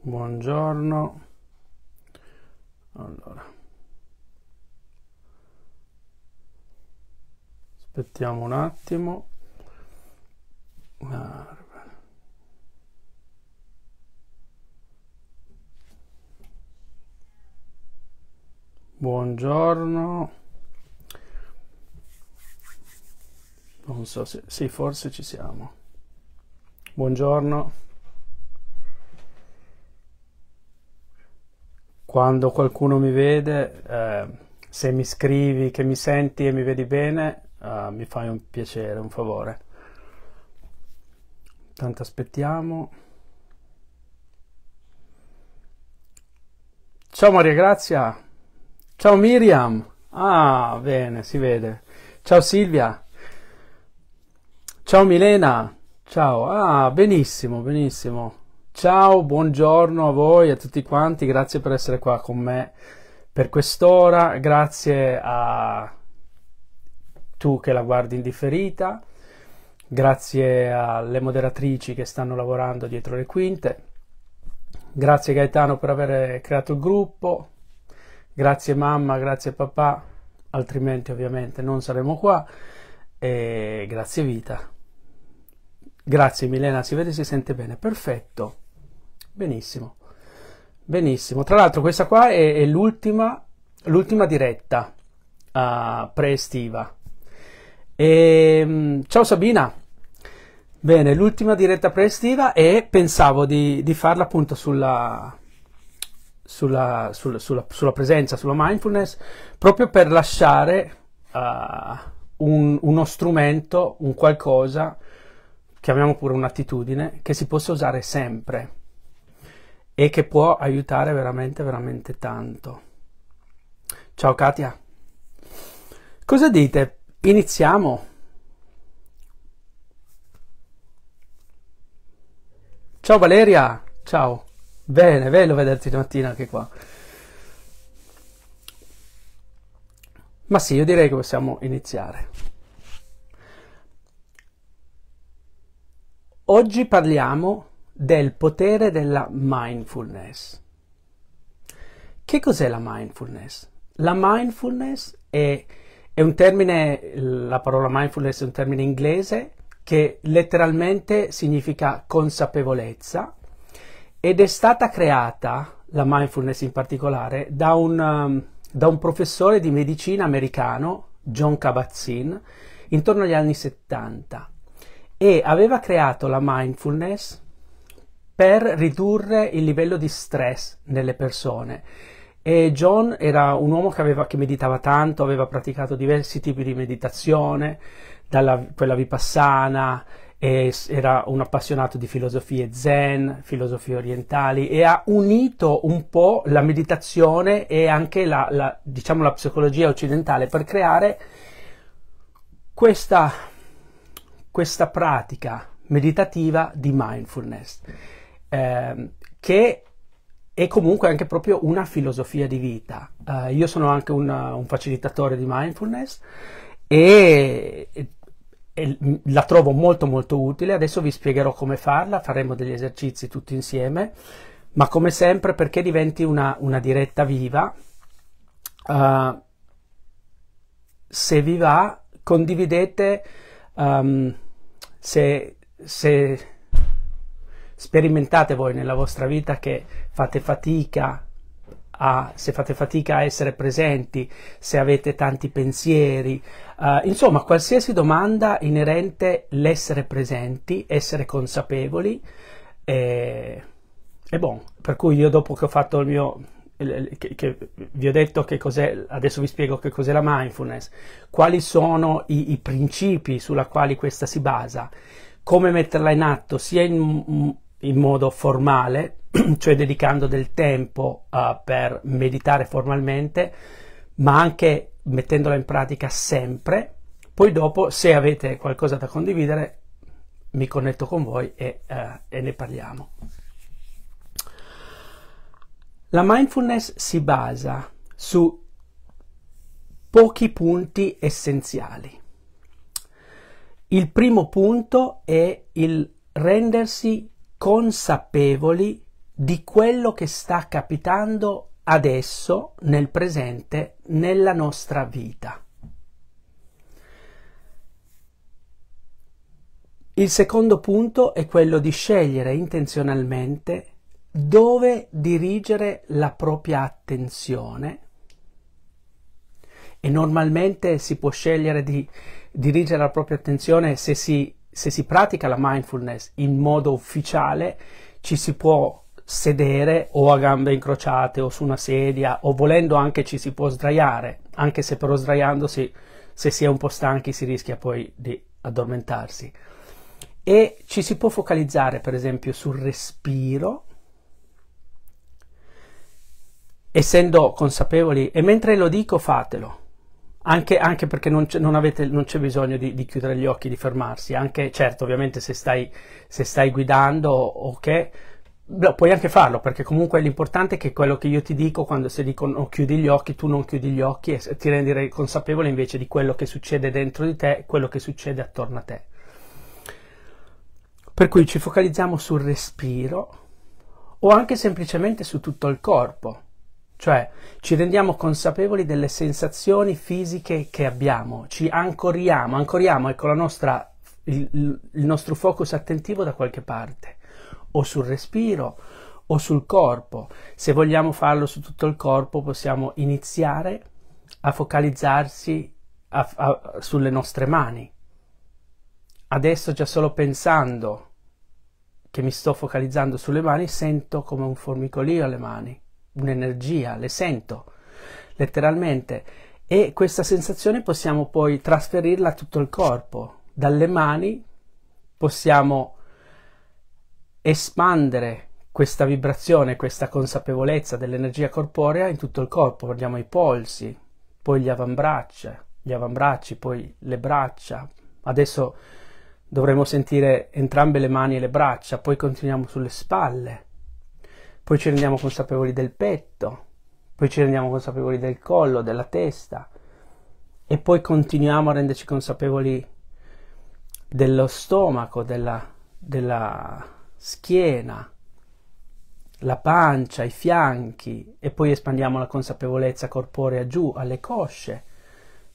buongiorno allora aspettiamo un attimo ah, buongiorno non so se sì forse ci siamo Buongiorno. Quando qualcuno mi vede, eh, se mi scrivi che mi senti e mi vedi bene, eh, mi fai un piacere, un favore. Tanto aspettiamo. Ciao Maria Grazia. Ciao Miriam. Ah, bene, si vede. Ciao Silvia. Ciao Milena. Ciao, ah, benissimo, benissimo. Ciao, buongiorno a voi, e a tutti quanti, grazie per essere qua con me per quest'ora, grazie a tu che la guardi indifferita, grazie alle moderatrici che stanno lavorando dietro le quinte, grazie Gaetano per aver creato il gruppo, grazie mamma, grazie papà, altrimenti ovviamente non saremo qua, e grazie vita. Grazie Milena, si vede e si sente bene. Perfetto. Benissimo. Benissimo. Tra l'altro questa qua è, è l'ultima, l'ultima diretta uh, pre-estiva. E, ehm, ciao Sabina. Bene, l'ultima diretta pre-estiva e pensavo di, di farla appunto sulla, sulla, sulla, sulla, presenza, sulla mindfulness, proprio per lasciare uh, un, uno strumento, un qualcosa chiamiamo pure un'attitudine, che si possa usare sempre e che può aiutare veramente, veramente tanto. Ciao Katia. Cosa dite? Iniziamo. Ciao Valeria, ciao. Bene, bello vederti domattina anche qua. Ma sì, io direi che possiamo iniziare. Oggi parliamo del potere della mindfulness. Che cos'è la mindfulness? La mindfulness è, è, un termine, la parola mindfulness è un termine inglese che letteralmente significa consapevolezza ed è stata creata, la mindfulness in particolare, da un, um, da un professore di medicina americano, John Kabat-Zinn, intorno agli anni 70 e aveva creato la mindfulness per ridurre il livello di stress nelle persone. E John era un uomo che, aveva, che meditava tanto, aveva praticato diversi tipi di meditazione, dalla, quella vipassana, era un appassionato di filosofie zen, filosofie orientali e ha unito un po' la meditazione e anche la, la, diciamo, la psicologia occidentale per creare questa questa pratica meditativa di mindfulness, eh, che è comunque anche proprio una filosofia di vita. Eh, io sono anche una, un facilitatore di mindfulness e, e, la trovo molto molto utile. Adesso vi spiegherò come farla, faremo degli esercizi tutti insieme, ma come sempre perché diventi una, una diretta viva. Uh, se vi va, condividete um, se, se sperimentate voi nella vostra vita che fate fatica a, se fate fatica a essere presenti, se avete tanti pensieri, uh, insomma qualsiasi domanda inerente l'essere presenti, essere consapevoli, è, eh, è buono. Per cui io dopo che ho fatto il mio che, che vi ho detto che cos'è, adesso vi spiego che cos'è la mindfulness, quali sono i, i principi sulla quali questa si basa, come metterla in atto sia in, in modo formale, cioè dedicando del tempo uh, per meditare formalmente, ma anche mettendola in pratica sempre. Poi dopo, se avete qualcosa da condividere, mi connetto con voi e, uh, e ne parliamo. La mindfulness si basa su pochi punti essenziali. Il primo punto è il rendersi consapevoli di quello che sta capitando adesso, nel presente, nella nostra vita. Il secondo punto è quello di scegliere intenzionalmente dove dirigere la propria attenzione e normalmente si può scegliere di dirigere la propria attenzione se si, se si pratica la mindfulness in modo ufficiale, ci si può sedere o a gambe incrociate o su una sedia o volendo anche ci si può sdraiare, anche se però sdraiandosi se si è un po' stanchi si rischia poi di addormentarsi. E ci si può focalizzare per esempio sul respiro essendo consapevoli e mentre lo dico fatelo. Anche, anche perché non, non, avete, non c'è bisogno di, di, chiudere gli occhi, di fermarsi, anche certo ovviamente se stai, se stai guidando ok okay, puoi anche farlo perché comunque l'importante è che quello che io ti dico quando se dicono chiudi gli occhi, tu non chiudi gli occhi e ti rendi consapevole invece di quello che succede dentro di te e quello che succede attorno a te. Per cui ci focalizziamo sul respiro o anche semplicemente su tutto il corpo cioè ci rendiamo consapevoli delle sensazioni fisiche che abbiamo, ci ancoriamo, ancoriamo ecco la nostra, il, il nostro focus attentivo da qualche parte, o sul respiro o sul corpo. Se vogliamo farlo su tutto il corpo possiamo iniziare a focalizzarsi a, a, sulle nostre mani. Adesso già solo pensando che mi sto focalizzando sulle mani sento come un formicolio alle mani un'energia, le sento letteralmente e questa sensazione possiamo poi trasferirla a tutto il corpo, dalle mani possiamo espandere questa vibrazione, questa consapevolezza dell'energia corporea in tutto il corpo, guardiamo i polsi, poi gli avambracci, gli avambracci, poi le braccia. Adesso dovremo sentire entrambe le mani e le braccia, poi continuiamo sulle spalle poi ci rendiamo consapevoli del petto, poi ci rendiamo consapevoli del collo, della testa e poi continuiamo a renderci consapevoli dello stomaco, della, della schiena, la pancia, i fianchi e poi espandiamo la consapevolezza corporea giù alle cosce,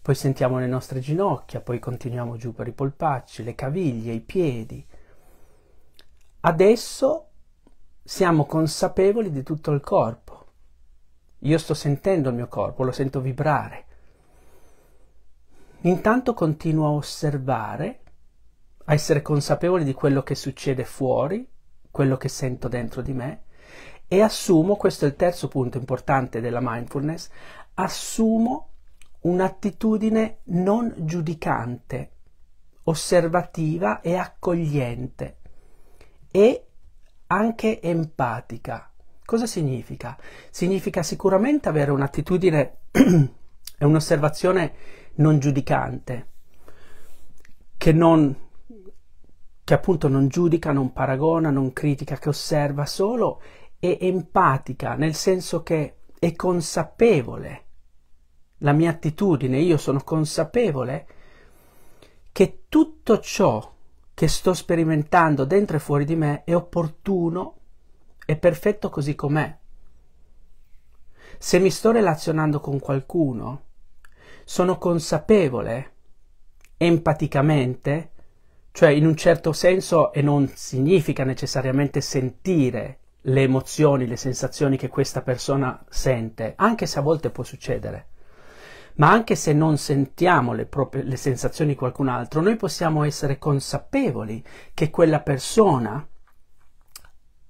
poi sentiamo le nostre ginocchia, poi continuiamo giù per i polpacci, le caviglie, i piedi. Adesso siamo consapevoli di tutto il corpo. Io sto sentendo il mio corpo, lo sento vibrare. Intanto continuo a osservare, a essere consapevole di quello che succede fuori, quello che sento dentro di me e assumo, questo è il terzo punto importante della mindfulness, assumo un'attitudine non giudicante, osservativa e accogliente e anche empatica. Cosa significa? Significa sicuramente avere un'attitudine e un'osservazione non giudicante, che, non, che appunto non giudica, non paragona, non critica, che osserva solo, è empatica, nel senso che è consapevole la mia attitudine, io sono consapevole che tutto ciò che sto sperimentando dentro e fuori di me è opportuno e perfetto così com'è. Se mi sto relazionando con qualcuno, sono consapevole empaticamente, cioè in un certo senso e non significa necessariamente sentire le emozioni, le sensazioni che questa persona sente, anche se a volte può succedere ma anche se non sentiamo le, proprie, le sensazioni di qualcun altro, noi possiamo essere consapevoli che quella persona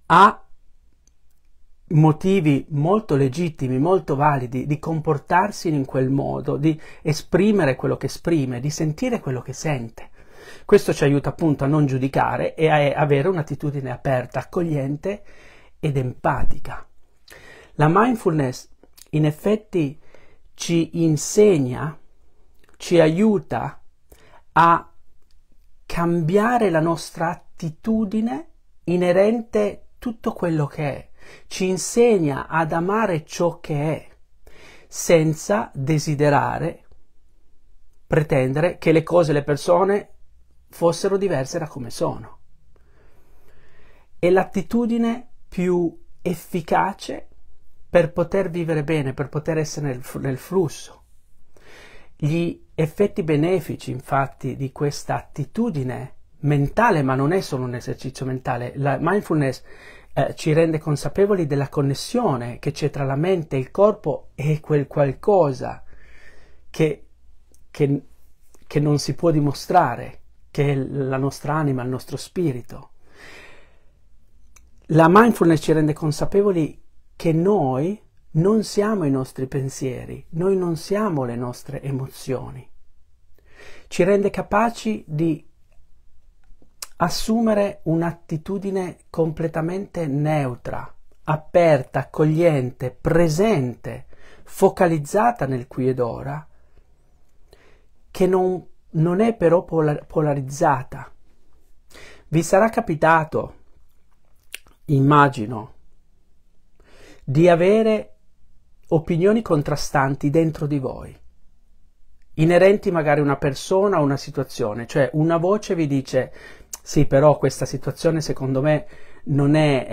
ha motivi molto legittimi, molto validi di comportarsi in quel modo, di esprimere quello che esprime, di sentire quello che sente. Questo ci aiuta appunto a non giudicare e a avere un'attitudine aperta, accogliente ed empatica. La mindfulness in effetti ci insegna, ci aiuta a cambiare la nostra attitudine inerente tutto quello che è, ci insegna ad amare ciò che è, senza desiderare, pretendere che le cose, le persone fossero diverse da come sono. È l'attitudine più efficace per poter vivere bene, per poter essere nel, nel flusso. Gli effetti benefici, infatti, di questa attitudine mentale, ma non è solo un esercizio mentale, la mindfulness eh, ci rende consapevoli della connessione che c'è tra la mente e il corpo e quel qualcosa che, che, che non si può dimostrare, che è la nostra anima, il nostro spirito. La mindfulness ci rende consapevoli che noi non siamo i nostri pensieri, noi non siamo le nostre emozioni. Ci rende capaci di assumere un'attitudine completamente neutra, aperta, accogliente, presente, focalizzata nel qui ed ora, che non, non è però polar- polarizzata. Vi sarà capitato, immagino, di avere opinioni contrastanti dentro di voi, inerenti magari a una persona o una situazione, cioè una voce vi dice sì però questa situazione secondo me non è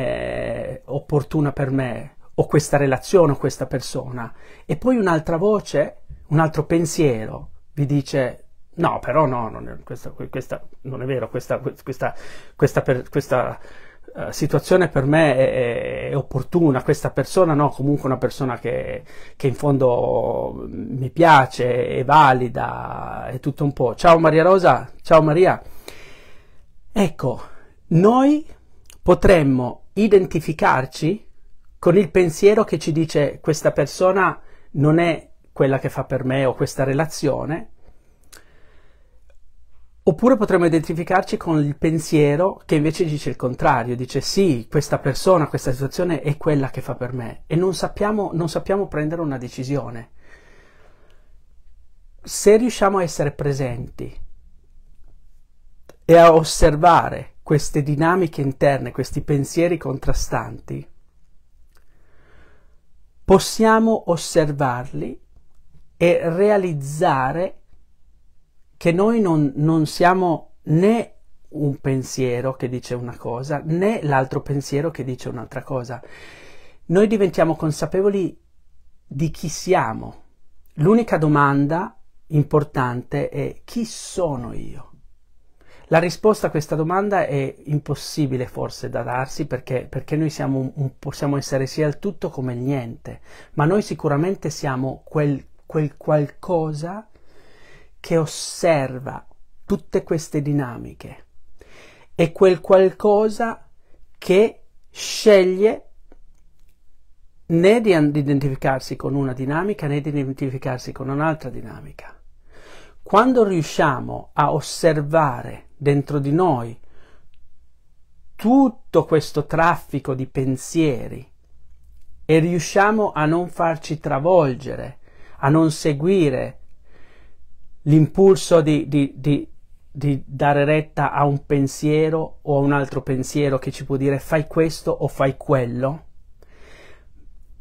eh, opportuna per me o questa relazione o questa persona e poi un'altra voce, un altro pensiero vi dice no però no, non è, questa, questa, non è vero, questa, questa, questa, questa eh, situazione per me è, è, opportuna, questa persona no, comunque una persona che, che in fondo mi piace, è valida, è tutto un po'. Ciao Maria Rosa, ciao Maria. Ecco, noi potremmo identificarci con il pensiero che ci dice questa persona non è quella che fa per me o questa relazione, Oppure potremmo identificarci con il pensiero che invece dice il contrario, dice sì, questa persona, questa situazione è quella che fa per me e non sappiamo, non sappiamo prendere una decisione. Se riusciamo a essere presenti e a osservare queste dinamiche interne, questi pensieri contrastanti, possiamo osservarli e realizzare che noi non, non siamo né un pensiero che dice una cosa né l'altro pensiero che dice un'altra cosa. Noi diventiamo consapevoli di chi siamo. L'unica domanda importante è chi sono io? La risposta a questa domanda è impossibile forse da darsi perché, perché noi un, un, possiamo essere sia il tutto come il niente, ma noi sicuramente siamo quel, quel qualcosa che osserva tutte queste dinamiche, è quel qualcosa che sceglie né di identificarsi con una dinamica né di identificarsi con un'altra dinamica. Quando riusciamo a osservare dentro di noi tutto questo traffico di pensieri e riusciamo a non farci travolgere, a non seguire l'impulso di, di, di, di, dare retta a un pensiero o a un altro pensiero che ci può dire fai questo o fai quello,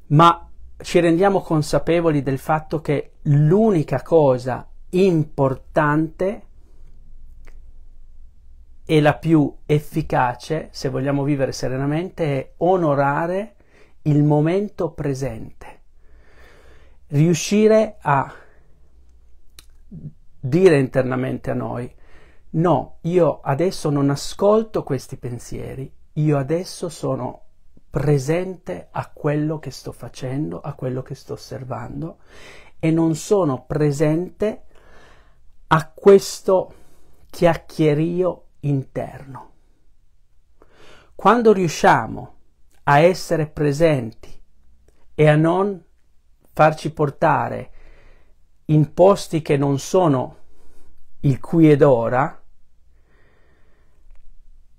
ma ci rendiamo consapevoli del fatto che l'unica cosa importante e la più efficace, se vogliamo vivere serenamente, è onorare il momento presente, riuscire a dire internamente a noi, no, io adesso non ascolto questi pensieri, io adesso sono presente a quello che sto facendo, a quello che sto osservando e non sono presente a questo chiacchierio interno. Quando riusciamo a essere presenti e a non farci portare in posti che non sono il qui ed ora,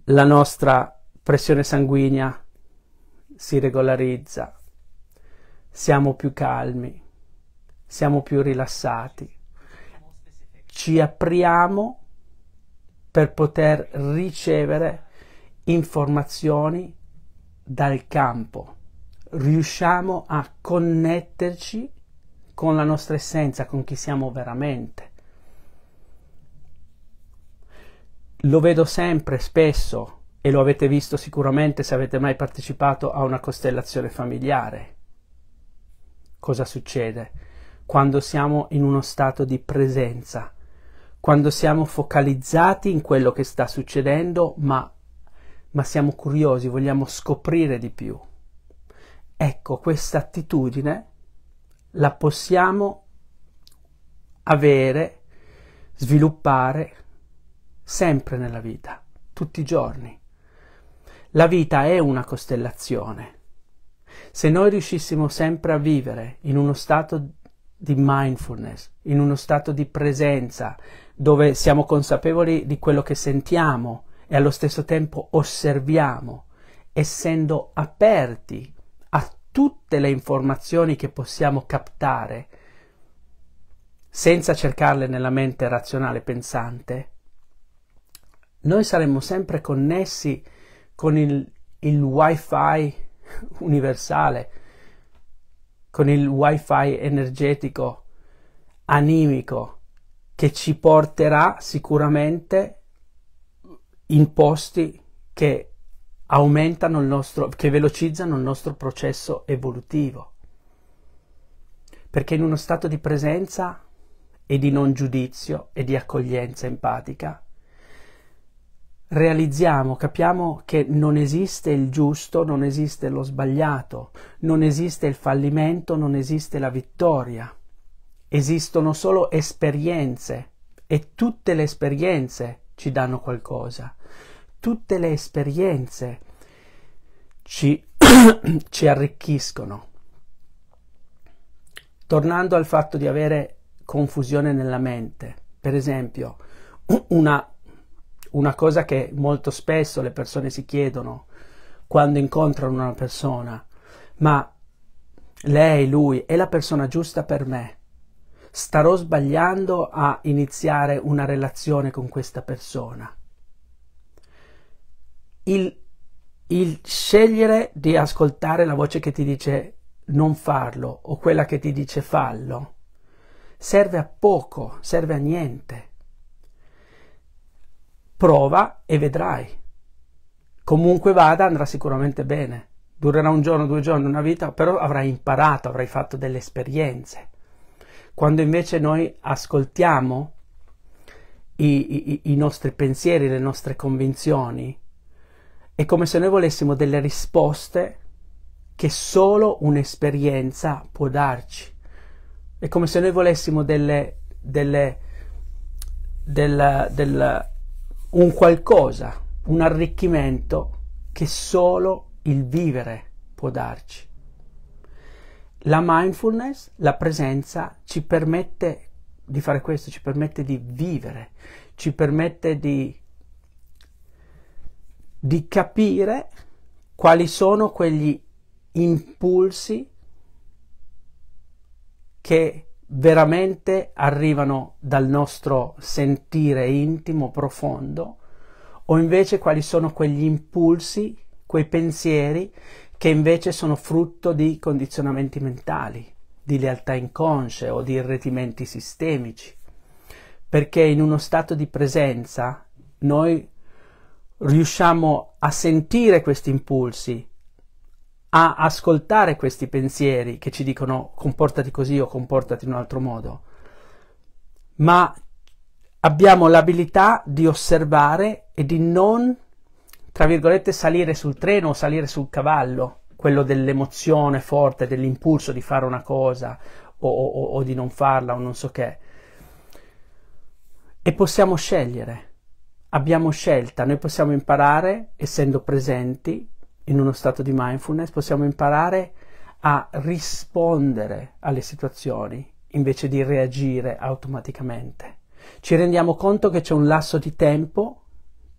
la nostra pressione sanguigna si regolarizza, siamo più calmi, siamo più rilassati, ci apriamo per poter ricevere informazioni dal campo, riusciamo a connetterci con la nostra essenza, con chi siamo veramente. Lo vedo sempre, spesso, e lo avete visto sicuramente se avete mai partecipato a una costellazione familiare. Cosa succede? Quando siamo in uno stato di presenza, quando siamo focalizzati in quello che sta succedendo, ma, ma siamo curiosi, vogliamo scoprire di più. Ecco, questa attitudine la possiamo avere, sviluppare sempre nella vita, tutti i giorni. La vita è una costellazione. Se noi riuscissimo sempre a vivere in uno stato di mindfulness, in uno stato di presenza, dove siamo consapevoli di quello che sentiamo e allo stesso tempo osserviamo, essendo aperti tutte le informazioni che possiamo captare senza cercarle nella mente razionale pensante, noi saremmo sempre connessi con il, il wifi universale, con il wifi energetico, animico, che ci porterà sicuramente in posti che aumentano il nostro, che velocizzano il nostro processo evolutivo. Perché in uno stato di presenza e di non giudizio e di accoglienza empatica, realizziamo, capiamo che non esiste il giusto, non esiste lo sbagliato, non esiste il fallimento, non esiste la vittoria. Esistono solo esperienze e tutte le esperienze ci danno qualcosa tutte le esperienze ci, ci arricchiscono. Tornando al fatto di avere confusione nella mente, per esempio, una, una cosa che molto spesso le persone si chiedono quando incontrano una persona, ma lei, lui è la persona giusta per me? Starò sbagliando a iniziare una relazione con questa persona? il, il scegliere di ascoltare la voce che ti dice non farlo o quella che ti dice fallo serve a poco, serve a niente. Prova e vedrai. Comunque vada andrà sicuramente bene. Durerà un giorno, due giorni, una vita, però avrai imparato, avrai fatto delle esperienze. Quando invece noi ascoltiamo i, i, i nostri pensieri, le nostre convinzioni, è come se noi volessimo delle risposte che solo un'esperienza può darci. È come se noi volessimo delle, delle, del, del, un qualcosa, un arricchimento che solo il vivere può darci. La mindfulness, la presenza, ci permette di fare questo, ci permette di vivere, ci permette di di capire quali sono quegli impulsi che veramente arrivano dal nostro sentire intimo, profondo, o invece quali sono quegli impulsi, quei pensieri che invece sono frutto di condizionamenti mentali, di lealtà inconsce o di irretimenti sistemici. Perché in uno stato di presenza noi riusciamo a sentire questi impulsi, a ascoltare questi pensieri che ci dicono comportati così o comportati in un altro modo, ma abbiamo l'abilità di osservare e di non, tra virgolette, salire sul treno o salire sul cavallo, quello dell'emozione forte, dell'impulso di fare una cosa o, o, o di non farla o non so che. E possiamo scegliere abbiamo scelta, noi possiamo imparare, essendo presenti in uno stato di mindfulness, possiamo imparare a rispondere alle situazioni invece di reagire automaticamente. Ci rendiamo conto che c'è un lasso di tempo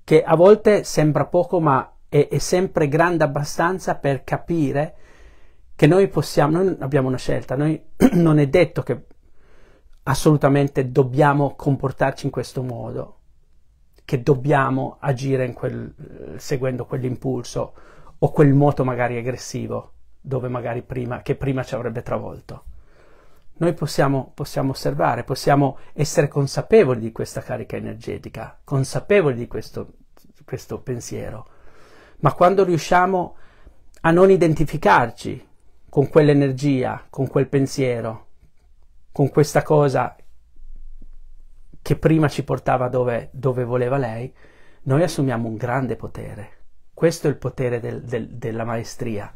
che a volte sembra poco ma è, è sempre grande abbastanza per capire che noi possiamo, noi abbiamo una scelta, noi non è detto che assolutamente dobbiamo comportarci in questo modo, che dobbiamo agire quel, seguendo quell'impulso o quel moto magari aggressivo dove magari prima, che prima ci avrebbe travolto. Noi possiamo, possiamo osservare, possiamo essere consapevoli di questa carica energetica, consapevoli di questo, questo pensiero, ma quando riusciamo a non identificarci con quell'energia, con quel pensiero, con questa cosa che prima ci portava dove, dove voleva lei, noi assumiamo un grande potere. Questo è il potere del, del, della maestria.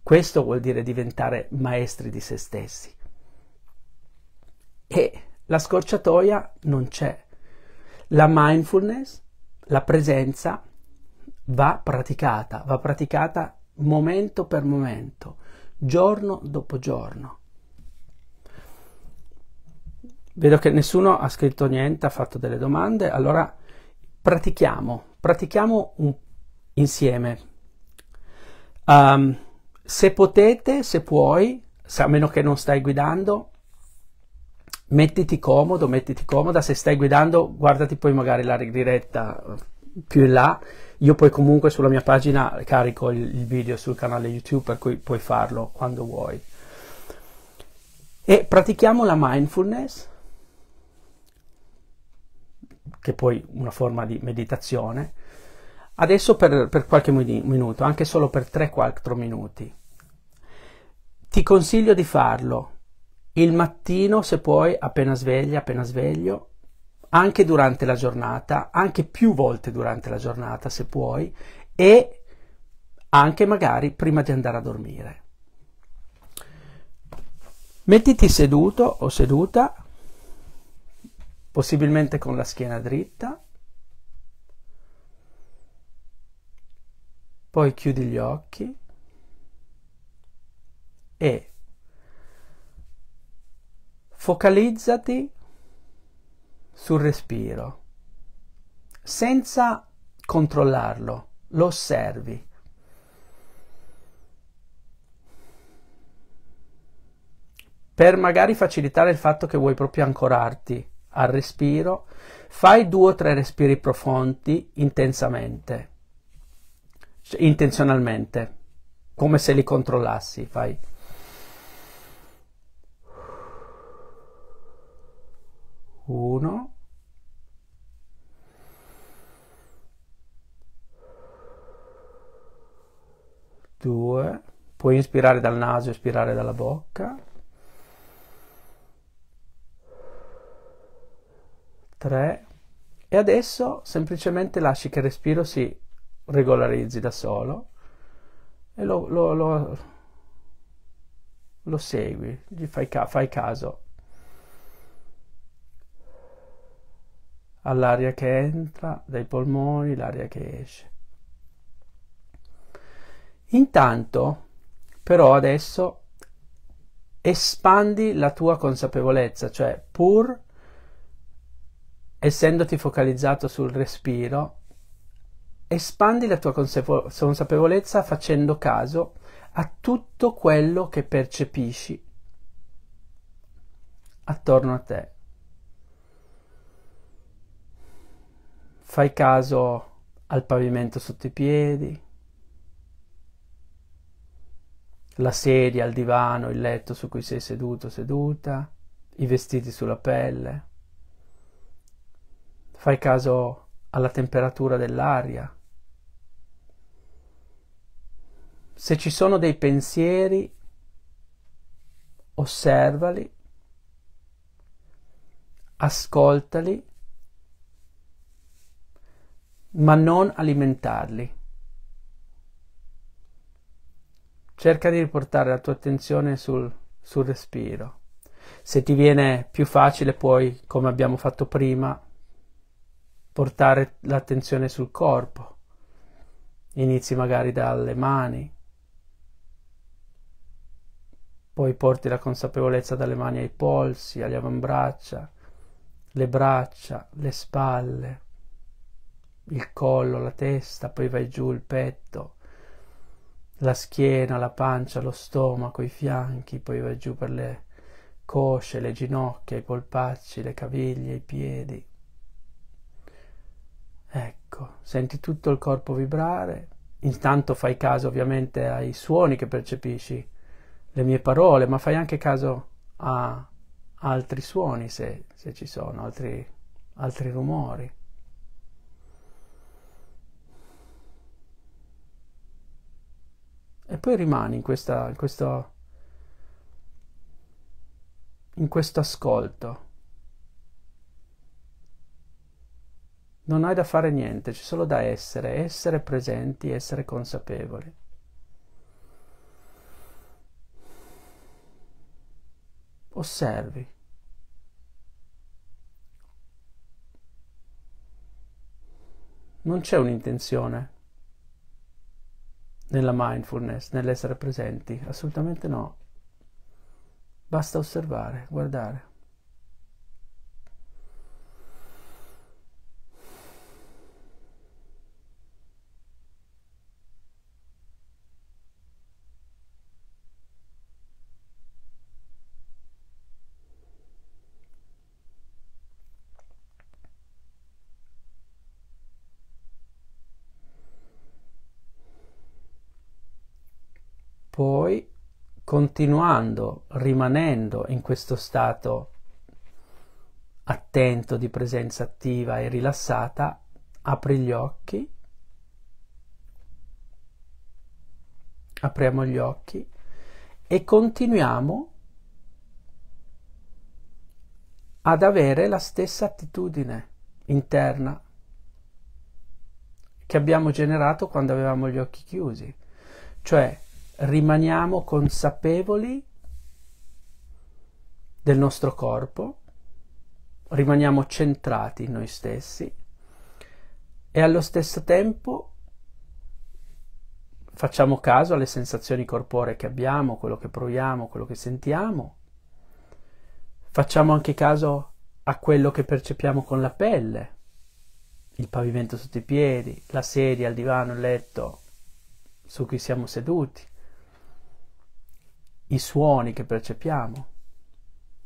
Questo vuol dire diventare maestri di se stessi. E la scorciatoia non c'è. La mindfulness, la presenza, va praticata, va praticata momento per momento, giorno dopo giorno. Vedo che nessuno ha scritto niente, ha fatto delle domande, allora pratichiamo, pratichiamo un, insieme. Um, se potete, se puoi, a meno che non stai guidando, mettiti comodo, mettiti comoda, se stai guidando guardati poi magari la diretta eh, più in là, io poi comunque sulla mia pagina carico il, il video sul canale YouTube per cui puoi farlo quando vuoi. E pratichiamo la mindfulness che è poi una forma di meditazione, adesso per, per qualche minuto, anche solo per 3-4 minuti. Ti consiglio di farlo il mattino, se puoi, appena sveglia, appena sveglio, anche durante la giornata, anche più volte durante la giornata, se puoi, e anche magari prima di andare a dormire. Mettiti seduto o seduta possibilmente con la schiena dritta. Poi chiudi gli occhi e focalizzati sul respiro senza controllarlo, lo osservi. Per magari facilitare il fatto che vuoi proprio ancorarti al respiro, fai due o tre respiri profondi intensamente, cioè, intenzionalmente, come se li controllassi, fai. Uno. Due. Puoi inspirare dal naso, ispirare dalla bocca. 3 e adesso semplicemente lasci che il respiro si regolarizzi da solo e lo, lo, lo, lo segui, gli fai, ca- fai caso all'aria che entra dai polmoni, l'aria che esce. Intanto, però adesso espandi la tua consapevolezza, cioè pur essendoti focalizzato sul respiro, espandi la tua consapevolezza facendo caso a tutto quello che percepisci attorno a te. Fai caso al pavimento sotto i piedi, la sedia, il divano, il letto su cui sei seduto, seduta, i vestiti sulla pelle. Fai caso alla temperatura dell'aria. Se ci sono dei pensieri, osservali, ascoltali, ma non alimentarli. Cerca di riportare la tua attenzione sul, sul respiro. Se ti viene più facile, puoi, come abbiamo fatto prima, portare l'attenzione sul corpo. Inizi magari dalle mani, poi porti la consapevolezza dalle mani ai polsi, agli avambraccia, le braccia, le spalle, il collo, la testa, poi vai giù il petto, la schiena, la pancia, lo stomaco, i fianchi, poi vai giù per le cosce, le ginocchia, i polpacci, le caviglie, i piedi Ecco, senti tutto il corpo vibrare, intanto fai caso ovviamente ai suoni che percepisci, le mie parole, ma fai anche caso a altri suoni se, se ci sono, altri, altri rumori. E poi rimani in, questa, in, questo, in questo ascolto. Non hai da fare niente, c'è solo da essere, essere presenti, essere consapevoli. Osservi. Non c'è un'intenzione nella mindfulness, nell'essere presenti, assolutamente no. Basta osservare, guardare. poi continuando, rimanendo in questo stato attento di presenza attiva e rilassata, apri gli occhi, apriamo gli occhi e continuiamo ad avere la stessa attitudine interna che abbiamo generato quando avevamo gli occhi chiusi, cioè rimaniamo consapevoli del nostro corpo, rimaniamo centrati in noi stessi e allo stesso tempo facciamo caso alle sensazioni corporee che abbiamo, quello che proviamo, quello che sentiamo, facciamo anche caso a quello che percepiamo con la pelle, il pavimento sotto i piedi, la sedia, il divano, il letto su cui siamo seduti i suoni che percepiamo,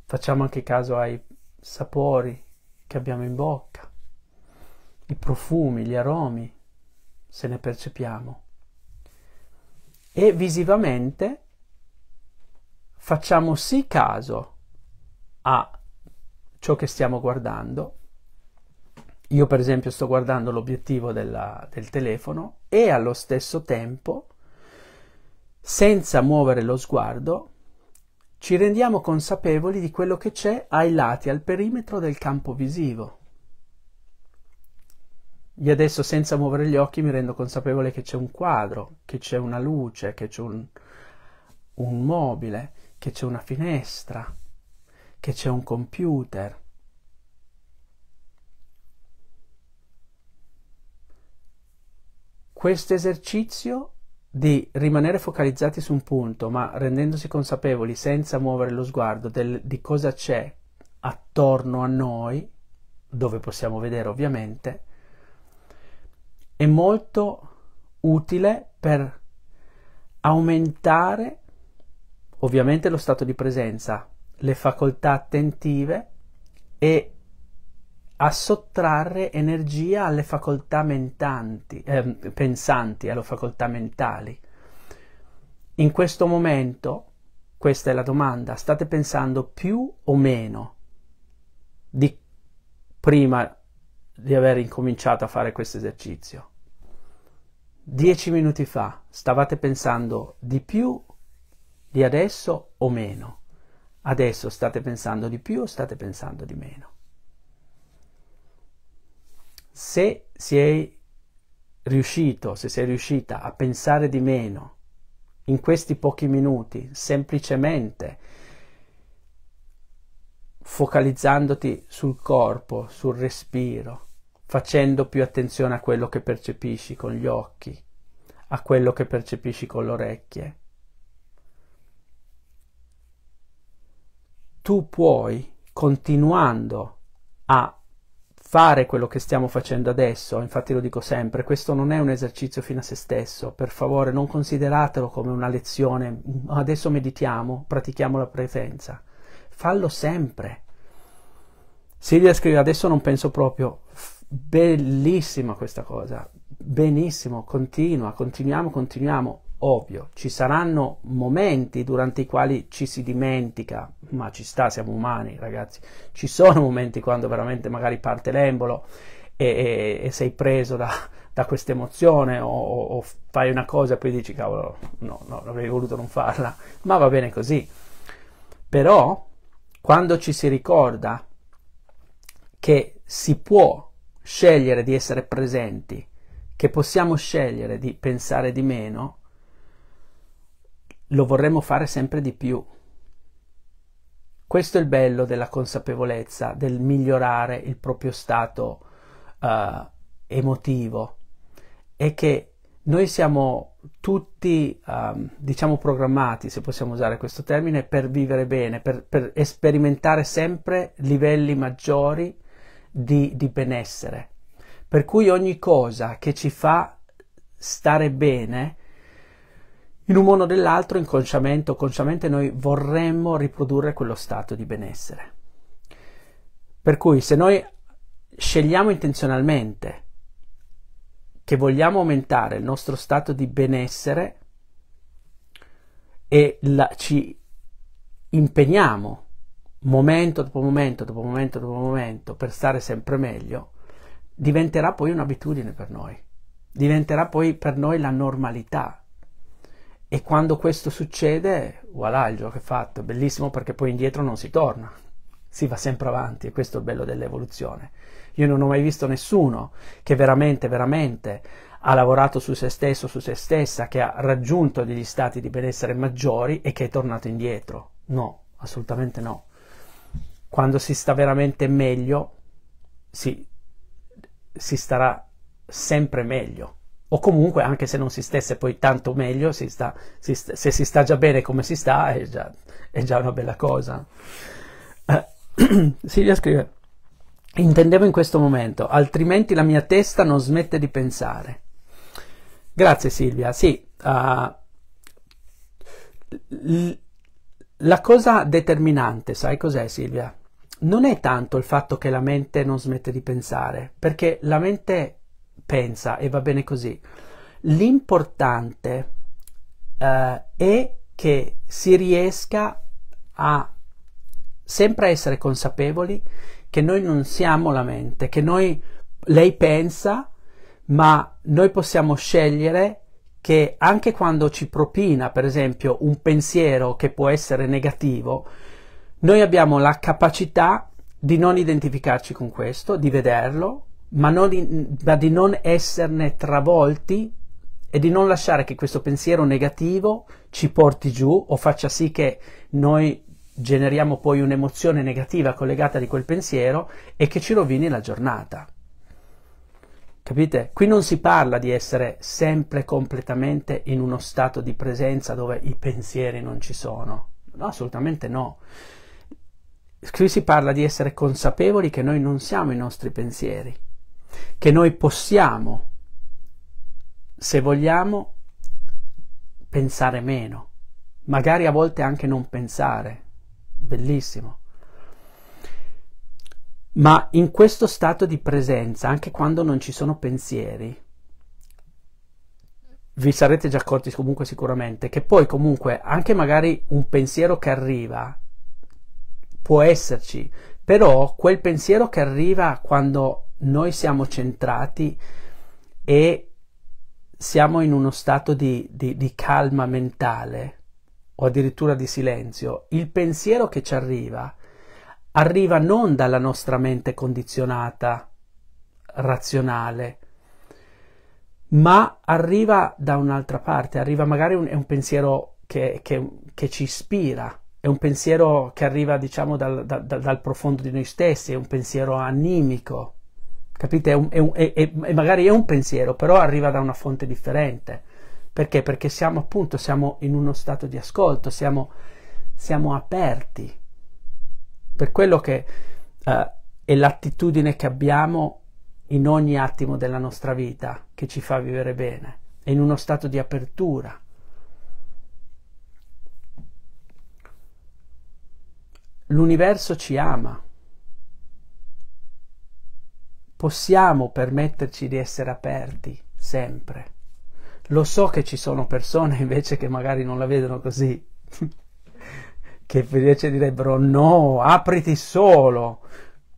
facciamo anche caso ai sapori che abbiamo in bocca, i profumi, gli aromi, se ne percepiamo. E visivamente facciamo sì caso a ciò che stiamo guardando. Io per esempio sto guardando l'obiettivo della, del telefono e allo stesso tempo senza muovere lo sguardo, ci rendiamo consapevoli di quello che c'è ai lati, al perimetro del campo visivo. Io adesso senza muovere gli occhi mi rendo consapevole che c'è un quadro, che c'è una luce, che c'è un, un mobile, che c'è una finestra, che c'è un computer. Questo esercizio di rimanere focalizzati su un punto, ma rendendosi consapevoli senza muovere lo sguardo del, di cosa c'è attorno a noi, dove possiamo vedere ovviamente, è molto utile per aumentare ovviamente lo stato di presenza, le facoltà attentive e a sottrarre energia alle facoltà mentanti, eh, pensanti, alle facoltà mentali. In questo momento, questa è la domanda, state pensando più o meno di prima di aver incominciato a fare questo esercizio? Dieci minuti fa stavate pensando di più di adesso o meno? Adesso state pensando di più o state pensando di meno? se sei riuscito, se sei riuscita a pensare di meno in questi pochi minuti, semplicemente focalizzandoti sul corpo, sul respiro, facendo più attenzione a quello che percepisci con gli occhi, a quello che percepisci con le orecchie. Tu puoi, continuando a fare quello che stiamo facendo adesso, infatti lo dico sempre, questo non è un esercizio fino a se stesso, per favore non consideratelo come una lezione, adesso meditiamo, pratichiamo la presenza, fallo sempre. Silvia scrive, adesso non penso proprio, bellissima questa cosa, benissimo, continua, continuiamo, continuiamo, Ovvio, ci saranno momenti durante i quali ci si dimentica, ma ci sta, siamo umani ragazzi, ci sono momenti quando veramente magari parte l'embolo e, e, e sei preso da, da questa emozione o, o, fai una cosa e poi dici cavolo, no, no, avrei voluto non farla, ma va bene così. Però quando ci si ricorda che si può scegliere di essere presenti, che possiamo scegliere di pensare di meno, lo vorremmo fare sempre di più. Questo è il bello della consapevolezza, del migliorare il proprio stato uh, emotivo, è che noi siamo tutti, um, diciamo, programmati, se possiamo usare questo termine, per vivere bene, per, per sperimentare sempre livelli maggiori di, di benessere. Per cui ogni cosa che ci fa stare bene, in un modo o nell'altro, inconsciamente o consciamente, noi vorremmo riprodurre quello stato di benessere. Per cui se noi scegliamo intenzionalmente che vogliamo aumentare il nostro stato di benessere e la, ci impegniamo momento dopo momento dopo momento dopo momento per stare sempre meglio, diventerà poi un'abitudine per noi, diventerà poi per noi la normalità e quando questo succede, voilà, il gioco è fatto, bellissimo perché poi indietro non si torna, si va sempre avanti e questo è il bello dell'evoluzione. Io non ho mai visto nessuno che veramente, veramente ha lavorato su se stesso, su se stessa, che ha raggiunto degli stati di benessere maggiori e che è tornato indietro. No, assolutamente no. Quando si sta veramente meglio, si, si starà sempre meglio o comunque anche se non si stesse poi tanto meglio, si sta, si sta, se si sta già bene come si sta è già, è già una bella cosa. Eh, Silvia scrive, intendevo in questo momento, altrimenti la mia testa non smette di pensare. Grazie Silvia, sì, uh, la cosa determinante, sai cos'è Silvia? Non è tanto il fatto che la mente non smette di pensare, perché la mente pensa e va bene così. L'importante eh, è che si riesca a sempre essere consapevoli che noi non siamo la mente, che noi lei pensa, ma noi possiamo scegliere che anche quando ci propina, per esempio, un pensiero che può essere negativo, noi abbiamo la capacità di non identificarci con questo, di vederlo, ma non, da di non esserne travolti e di non lasciare che questo pensiero negativo ci porti giù o faccia sì che noi generiamo poi un'emozione negativa collegata di quel pensiero e che ci rovini la giornata. Capite? Qui non si parla di essere sempre completamente in uno stato di presenza dove i pensieri non ci sono. No, assolutamente no. Qui si parla di essere consapevoli che noi non siamo i nostri pensieri che noi possiamo, se vogliamo, pensare meno, magari a volte anche non pensare, bellissimo. Ma in questo stato di presenza, anche quando non ci sono pensieri, vi sarete già accorti comunque sicuramente che poi comunque anche magari un pensiero che arriva può esserci, però quel pensiero che arriva quando noi siamo centrati e siamo in uno stato di, di, di calma mentale o addirittura di silenzio, il pensiero che ci arriva arriva non dalla nostra mente condizionata, razionale, ma arriva da un'altra parte, arriva magari un, è un pensiero che, che, che, ci ispira, è un pensiero che arriva diciamo dal, da, dal profondo di noi stessi, è un pensiero animico, capite? È un, è un, è, magari è un pensiero, però arriva da una fonte differente. Perché? Perché siamo appunto siamo in uno stato di ascolto, siamo, siamo aperti. Per quello che eh, è l'attitudine che abbiamo in ogni attimo della nostra vita che ci fa vivere bene, è in uno stato di apertura. L'universo ci ama possiamo permetterci di essere aperti sempre. Lo so che ci sono persone invece che magari non la vedono così, che invece direbbero no, apriti solo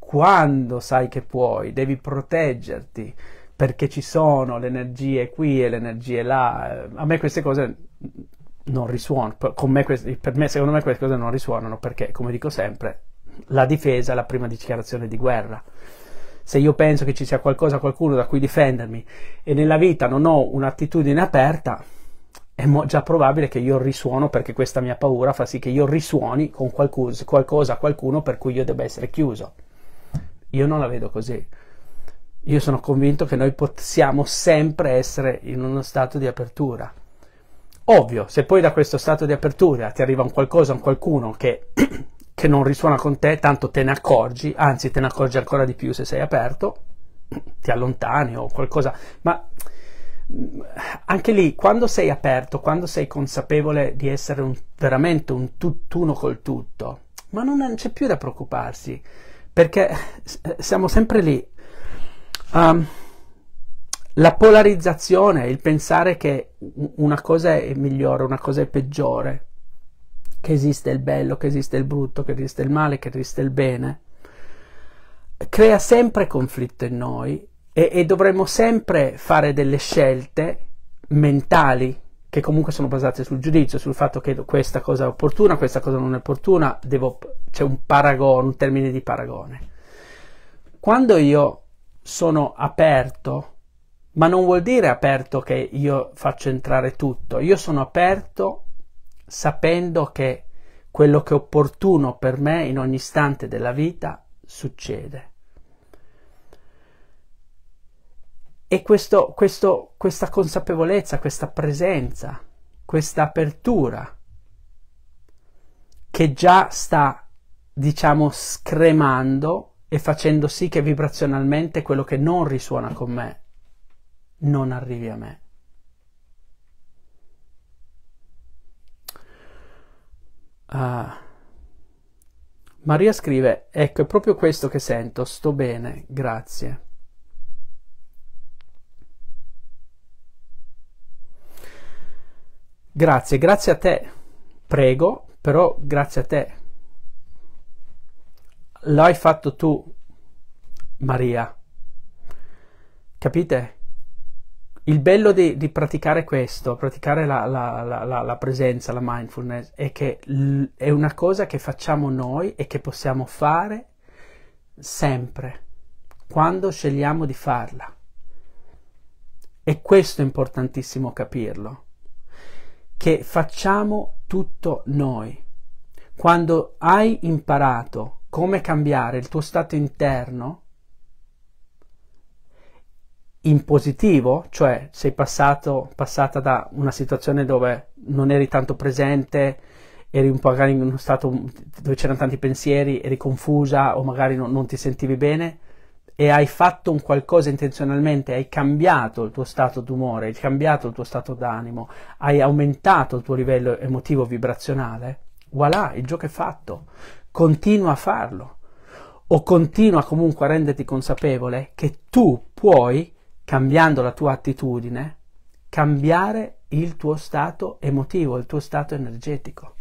quando sai che puoi, devi proteggerti perché ci sono le energie qui e le energie là. A me queste cose non risuonano, me queste, per me, secondo me queste cose non risuonano perché, come dico sempre, la difesa è la prima dichiarazione di guerra se io penso che ci sia qualcosa, qualcuno da cui difendermi e nella vita non ho un'attitudine aperta, è mo- già probabile che io risuono perché questa mia paura fa sì che io risuoni con qualcos- qualcosa, qualcuno per cui io debba essere chiuso. Io non la vedo così. Io sono convinto che noi possiamo sempre essere in uno stato di apertura. Ovvio, se poi da questo stato di apertura ti arriva un qualcosa, un qualcuno che che non risuona con te, tanto te ne accorgi, anzi te ne accorgi ancora di più se sei aperto, ti allontani o qualcosa, ma mm, anche lì, quando sei aperto, quando sei consapevole di essere un, veramente un tutt'uno col tutto, ma non c'è più da preoccuparsi, perché eh, siamo sempre lì. Um, la polarizzazione, il pensare che una cosa è migliore, una cosa è peggiore, che esiste il bello, che esiste il brutto, che esiste il male, che esiste il bene, crea sempre conflitto in noi e, e dovremmo sempre fare delle scelte mentali che comunque sono basate sul giudizio, sul fatto che questa cosa è opportuna, questa cosa non è opportuna, devo, c'è un paragone, un termine di paragone. Quando io sono aperto, ma non vuol dire aperto che io faccio entrare tutto, io sono aperto sapendo che quello che è opportuno per me in ogni istante della vita succede. E questo, questo, questa consapevolezza, questa presenza, questa apertura che già sta, diciamo, scremando e facendo sì che vibrazionalmente quello che non risuona con me non arrivi a me. Ah. Maria scrive, ecco, è proprio questo che sento, sto bene, grazie. Grazie, grazie a te, prego, però grazie a te. L'hai fatto tu, Maria. Capite? il bello di, di praticare questo, praticare la, la, la, la, presenza, la mindfulness, è che l- è una cosa che facciamo noi e che possiamo fare sempre, quando scegliamo di farla. E questo è importantissimo capirlo, che facciamo tutto noi. Quando hai imparato come cambiare il tuo stato interno, in positivo, cioè sei passato, passata da una situazione dove non eri tanto presente, eri un po' magari in uno stato dove c'erano tanti pensieri, eri confusa o magari no, non ti sentivi bene e hai fatto un qualcosa intenzionalmente, hai cambiato il tuo stato d'umore, hai cambiato il tuo stato d'animo, hai aumentato il tuo livello emotivo vibrazionale, voilà, il gioco è fatto, continua a farlo o continua comunque a renderti consapevole che tu puoi cambiando la tua attitudine, cambiare il tuo stato emotivo, il tuo stato energetico.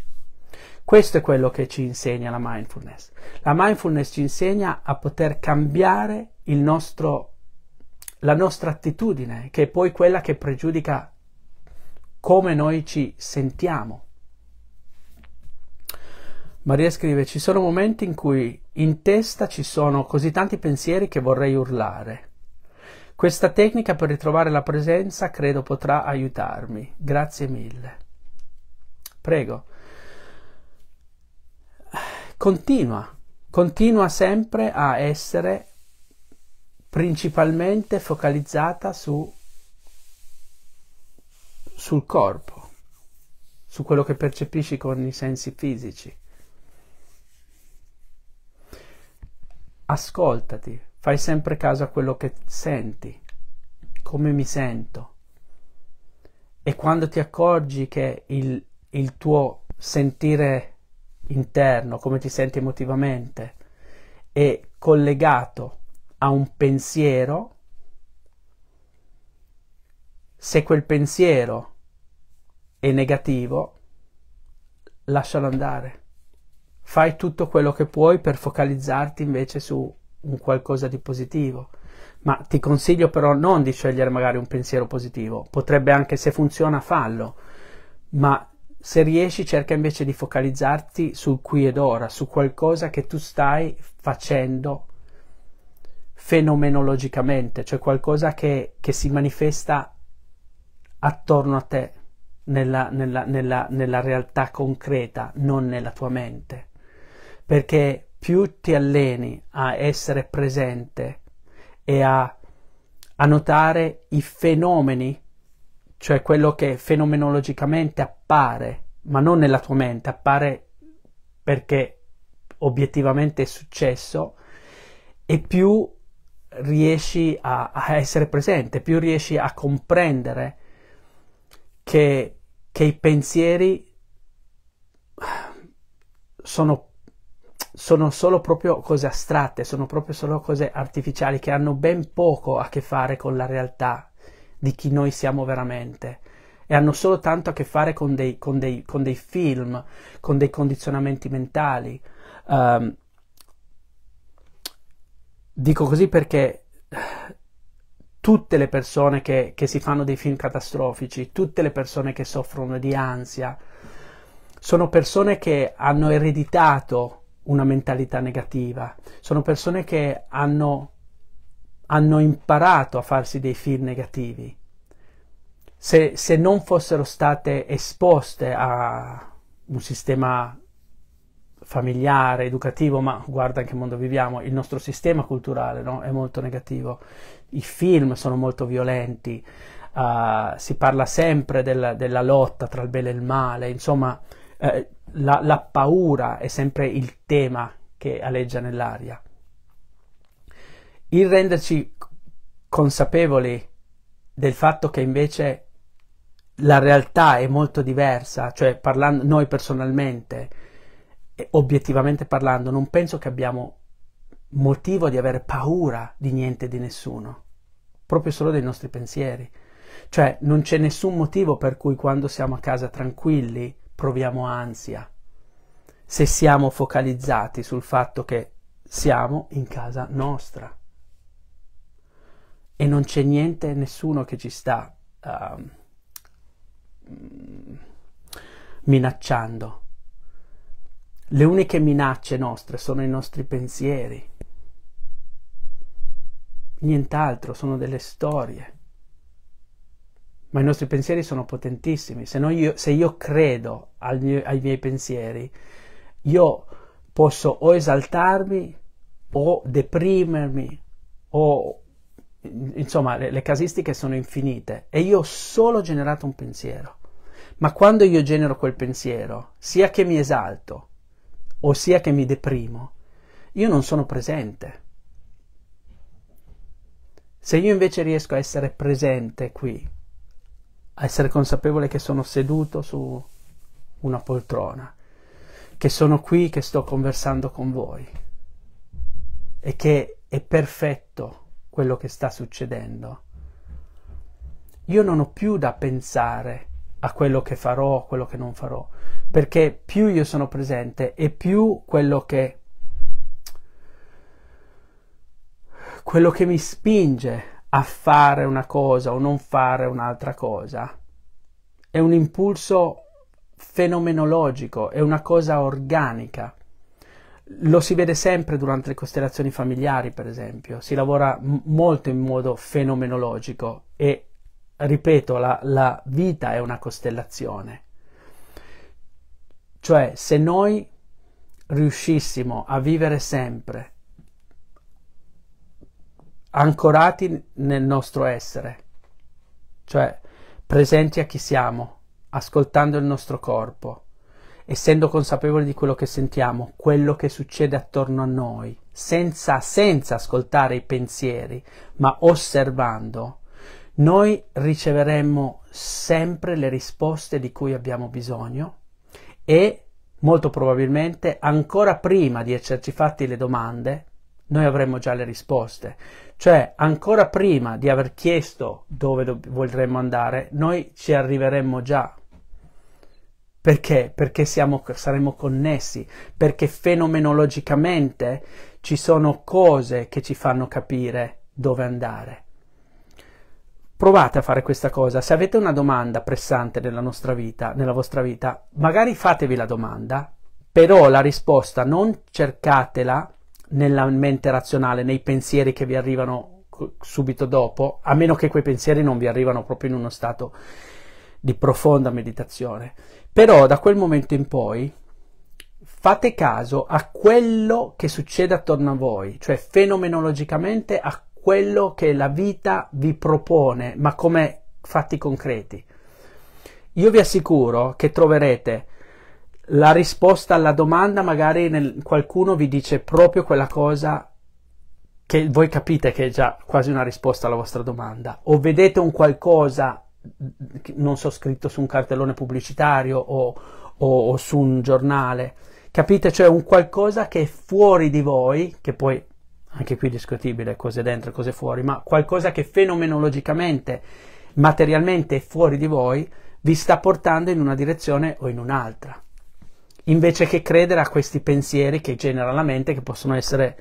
Questo è quello che ci insegna la mindfulness. La mindfulness ci insegna a poter cambiare nostro, la nostra attitudine, che è poi quella che pregiudica come noi ci sentiamo. Maria scrive, ci sono momenti in cui in testa ci sono così tanti pensieri che vorrei urlare questa tecnica per ritrovare la presenza credo potrà aiutarmi. Grazie mille. Prego. Continua, continua sempre a essere principalmente focalizzata su, sul corpo, su quello che percepisci con i sensi fisici. Ascoltati, Fai sempre caso a quello che senti, come mi sento. E quando ti accorgi che il, il tuo sentire interno, come ti senti emotivamente, è collegato a un pensiero, se quel pensiero è negativo, lascialo andare. Fai tutto quello che puoi per focalizzarti invece su un qualcosa di positivo. Ma ti consiglio però non di scegliere magari un pensiero positivo, potrebbe anche se funziona fallo, ma se riesci cerca invece di focalizzarti sul qui ed ora, su qualcosa che tu stai facendo fenomenologicamente, cioè qualcosa che, che si manifesta attorno a te, nella, nella, nella, nella realtà concreta, non nella tua mente. Perché più ti alleni a essere presente e a, a notare i fenomeni, cioè quello che fenomenologicamente appare, ma non nella tua mente, appare perché obiettivamente è successo, e più riesci a, a, essere presente, più riesci a comprendere che, che i pensieri sono sono solo proprio cose astratte, sono proprio solo cose artificiali che hanno ben poco a che fare con la realtà di chi noi siamo veramente e hanno solo tanto a che fare con dei, con dei, con dei film, con dei condizionamenti mentali. Um, dico così perché eh, tutte le persone che, che, si fanno dei film catastrofici, tutte le persone che soffrono di ansia, sono persone che hanno ereditato una mentalità negativa, sono persone che hanno, hanno imparato a farsi dei film negativi. Se, se non fossero state esposte a un sistema familiare, educativo, ma guarda in che mondo viviamo, il nostro sistema culturale no? è molto negativo, i film sono molto violenti, uh, si parla sempre della, della, lotta tra il bene e il male, insomma eh, la, la paura è sempre il tema che aleggia nell'aria. Il renderci consapevoli del fatto che invece la realtà è molto diversa, cioè parlando noi personalmente, obiettivamente parlando, non penso che abbiamo motivo di avere paura di niente di nessuno, proprio solo dei nostri pensieri. Cioè non c'è nessun motivo per cui quando siamo a casa tranquilli proviamo ansia, se siamo focalizzati sul fatto che siamo in casa nostra e non c'è niente, nessuno che ci sta uh, minacciando. Le uniche minacce nostre sono i nostri pensieri, nient'altro, sono delle storie ma i nostri pensieri sono potentissimi. Se io, se io credo mio, ai miei pensieri, io posso o esaltarmi o deprimermi o insomma le, le, casistiche sono infinite e io ho solo generato un pensiero. Ma quando io genero quel pensiero, sia che mi esalto o sia che mi deprimo, io non sono presente. Se io invece riesco a essere presente qui, essere consapevole che sono seduto su una poltrona, che sono qui, che sto conversando con voi e che è perfetto quello che sta succedendo. Io non ho più da pensare a quello che farò, a quello che non farò, perché più io sono presente e più quello che quello che mi spinge a fare una cosa o non fare un'altra cosa. È un impulso fenomenologico, è una cosa organica. Lo si vede sempre durante le costellazioni familiari, per esempio, si lavora m- molto in modo fenomenologico e, ripeto, la, la vita è una costellazione. Cioè, se noi riuscissimo a vivere sempre ancorati nel nostro essere, cioè presenti a chi siamo, ascoltando il nostro corpo, essendo consapevoli di quello che sentiamo, quello che succede attorno a noi, senza, senza ascoltare i pensieri, ma osservando, noi riceveremo sempre le risposte di cui abbiamo bisogno e molto probabilmente ancora prima di esserci fatti le domande noi avremmo già le risposte. Cioè, ancora prima di aver chiesto dove do- vorremmo andare, noi ci arriveremmo già. Perché? Perché siamo, saremo connessi, perché fenomenologicamente ci sono cose che ci fanno capire dove andare. Provate a fare questa cosa. Se avete una domanda pressante nella, nostra vita, nella vostra vita, magari fatevi la domanda, però la risposta non cercatela nella mente razionale, nei pensieri che vi arrivano subito dopo, a meno che quei pensieri non vi arrivano proprio in uno stato di profonda meditazione. Però da quel momento in poi fate caso a quello che succede attorno a voi, cioè fenomenologicamente a quello che la vita vi propone, ma come fatti concreti. Io vi assicuro che troverete la risposta alla domanda magari nel, qualcuno vi dice proprio quella cosa che voi capite che è già quasi una risposta alla vostra domanda o vedete un qualcosa non so scritto su un cartellone pubblicitario o, o, o su un giornale capite cioè un qualcosa che è fuori di voi che poi anche qui è discutibile cose dentro e cose fuori ma qualcosa che fenomenologicamente materialmente è fuori di voi vi sta portando in una direzione o in un'altra invece che credere a questi pensieri che genera la mente, che possono essere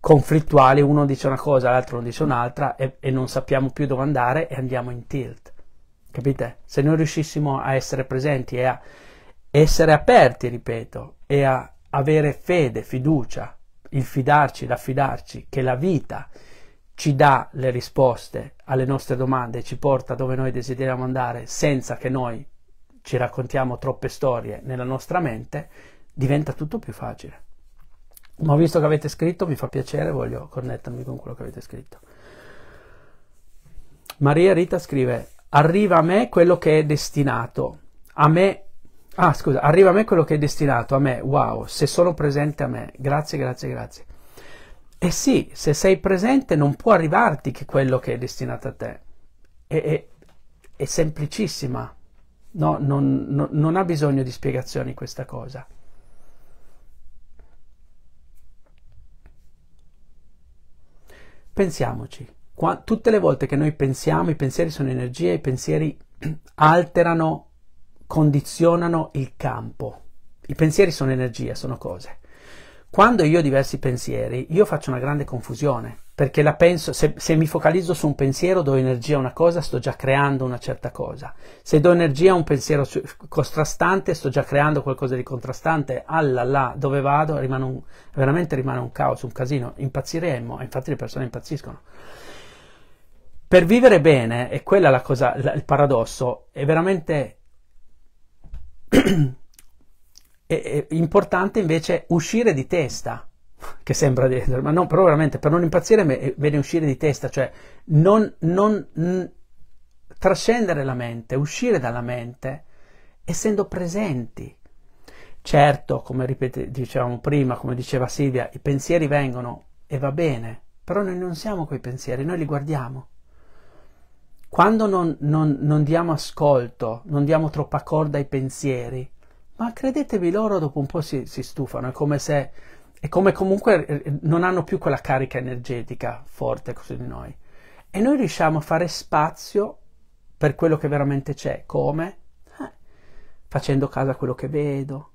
conflittuali, uno dice una cosa, l'altro dice un'altra e, e non sappiamo più dove andare e andiamo in tilt. Capite? Se noi riuscissimo a essere presenti e a essere aperti, ripeto, e a avere fede, fiducia, il fidarci, l'affidarci, che la vita ci dà le risposte alle nostre domande, ci porta dove noi desideriamo andare senza che noi ci raccontiamo troppe storie nella nostra mente, diventa tutto più facile. Ma ho visto che avete scritto, mi fa piacere, voglio connettermi con quello che avete scritto. Maria Rita scrive: Arriva a me quello che è destinato. A me. Ah, scusa, arriva a me quello che è destinato a me. Wow, se sono presente a me. Grazie, grazie, grazie. E eh sì, se sei presente non può arrivarti che quello che è destinato a te. È, è, è semplicissima No, non, no, non ha bisogno di spiegazioni questa cosa. Pensiamoci, Qua, tutte le volte che noi pensiamo, i pensieri sono energia, i pensieri alterano, condizionano il campo. I pensieri sono energia, sono cose. Quando io ho diversi pensieri, io faccio una grande confusione perché la penso, se, se, mi focalizzo su un pensiero, do energia a una cosa, sto già creando una certa cosa. Se do energia a un pensiero su, contrastante, sto già creando qualcosa di contrastante, alla là, dove vado, rimane un, veramente rimane un caos, un casino, impazziremmo, infatti le persone impazziscono. Per vivere bene, e quella la cosa, la, il paradosso, è veramente è importante invece uscire di testa che sembra di essere, ma no, però veramente per non impazzire me, me eh, ne uscire di testa, cioè non, non mh, trascendere la mente, uscire dalla mente, essendo presenti. Certo, come ripete, dicevamo prima, come diceva Silvia, i pensieri vengono e va bene, però noi non siamo quei pensieri, noi li guardiamo. Quando non, non, non diamo ascolto, non diamo troppa corda ai pensieri, ma credetevi loro dopo un po' si, si stufano, è come se e come comunque eh, eh, non hanno più quella carica energetica forte così di noi. E noi riusciamo a fare spazio per quello che veramente c'è, come? Eh, facendo caso a quello che vedo,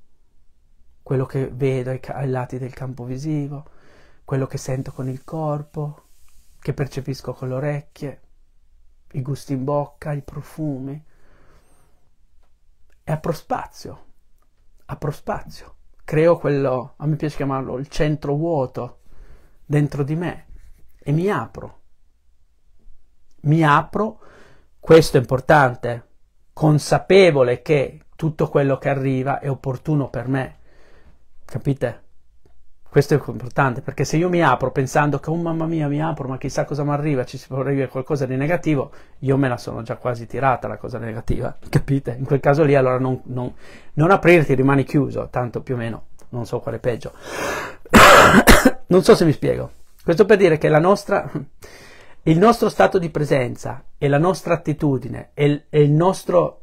quello che vedo ai, ai lati del campo visivo, quello che sento con il corpo, che percepisco con le orecchie, i gusti in bocca, i profumi. E apro spazio, apro spazio creo quello, a me piace chiamarlo il centro vuoto dentro di me e mi apro. Mi apro, questo è importante, consapevole che tutto quello che arriva è opportuno per me. Capite? Questo è importante perché se io mi apro pensando che, oh mamma mia, mi apro, ma chissà cosa mi arriva, ci si può arrivare qualcosa di negativo, io me la sono già quasi tirata la cosa negativa, capite? In quel caso lì allora non, non, non aprirti, rimani chiuso, tanto più o meno, non so quale è peggio. non so se mi spiego. Questo per dire che la nostra, il nostro stato di presenza e la nostra attitudine e il, e il nostro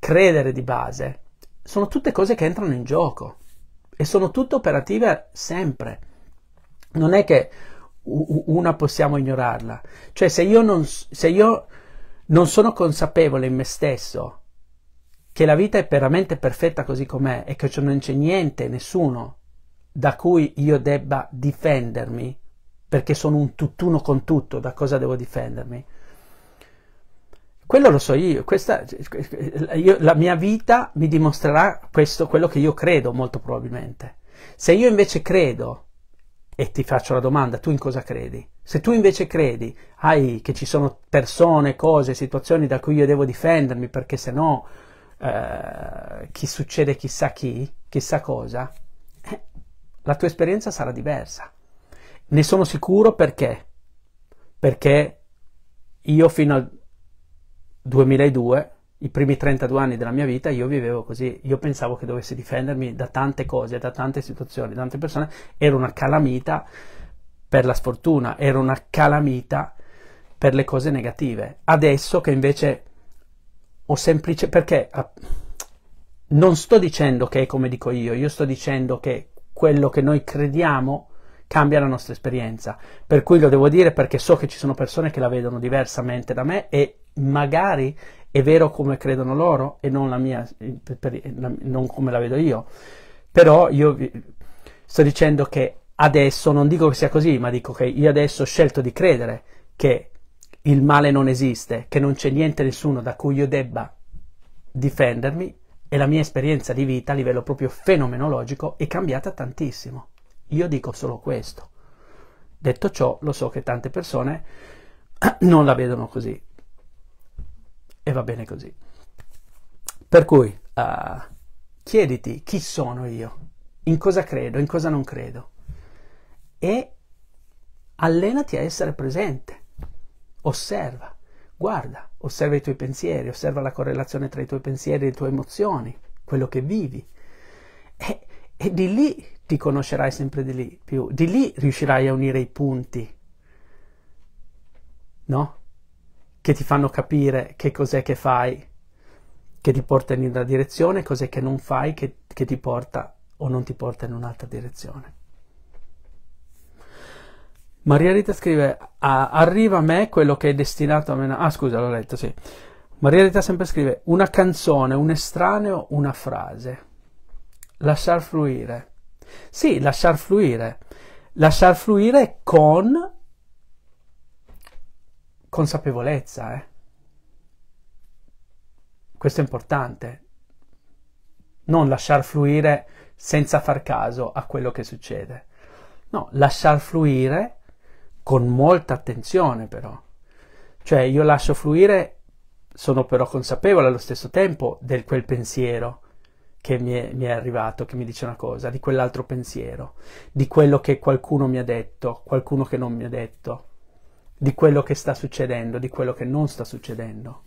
credere di base sono tutte cose che entrano in gioco e sono tutte operative sempre. Non è che una possiamo ignorarla. Cioè se io non, se io non sono consapevole in me stesso che la vita è veramente perfetta così com'è e che cioè non c'è niente, nessuno da cui io debba difendermi, perché sono un tutt'uno con tutto, da cosa devo difendermi? Quello lo so io, questa, io, la mia vita mi dimostrerà questo, quello che io credo molto probabilmente. Se io invece credo, e ti faccio la domanda, tu in cosa credi? Se tu invece credi ai, che ci sono persone, cose, situazioni da cui io devo difendermi perché se no eh, chi succede chissà chi, chissà cosa, eh, la tua esperienza sarà diversa. Ne sono sicuro perché? Perché io fino al 2002, i primi 32 anni della mia vita, io vivevo così, io pensavo che dovessi difendermi da tante cose, da tante situazioni, da tante persone, ero una calamita per la sfortuna, ero una calamita per le cose negative. Adesso che invece ho semplice perché ah, non sto dicendo che è come dico io, io sto dicendo che quello che noi crediamo cambia la nostra esperienza. Per cui lo devo dire perché so che ci sono persone che la vedono diversamente da me e magari è vero come credono loro e non, la mia, non come la vedo io. Però io sto dicendo che adesso, non dico che sia così, ma dico che io adesso ho scelto di credere che il male non esiste, che non c'è niente nessuno da cui io debba difendermi e la mia esperienza di vita a livello proprio fenomenologico è cambiata tantissimo. Io dico solo questo. Detto ciò, lo so che tante persone non la vedono così. E va bene così. Per cui, uh, chiediti chi sono io, in cosa credo, in cosa non credo. E allenati a essere presente. Osserva, guarda, osserva i tuoi pensieri, osserva la correlazione tra i tuoi pensieri e le tue emozioni, quello che vivi. E, e di lì ti conoscerai sempre di lì più. Di lì riuscirai a unire i punti, no? Che ti fanno capire che cos'è che fai, che ti porta in una direzione, cos'è che non fai, che, che ti porta o non ti porta in un'altra direzione. Maria Rita scrive, arriva a me quello che è destinato a me... Ah, scusa, l'ho letto, sì. Maria Rita sempre scrive, una canzone, un estraneo, una frase. Lasciar fluire. Sì, lasciar fluire. Lasciar fluire con consapevolezza. Eh. Questo è importante. Non lasciar fluire senza far caso a quello che succede. No, lasciar fluire con molta attenzione però. Cioè io lascio fluire, sono però consapevole allo stesso tempo del quel pensiero che mi è, mi è, arrivato, che mi dice una cosa, di quell'altro pensiero, di quello che qualcuno mi ha detto, qualcuno che non mi ha detto, di quello che sta succedendo, di quello che non sta succedendo.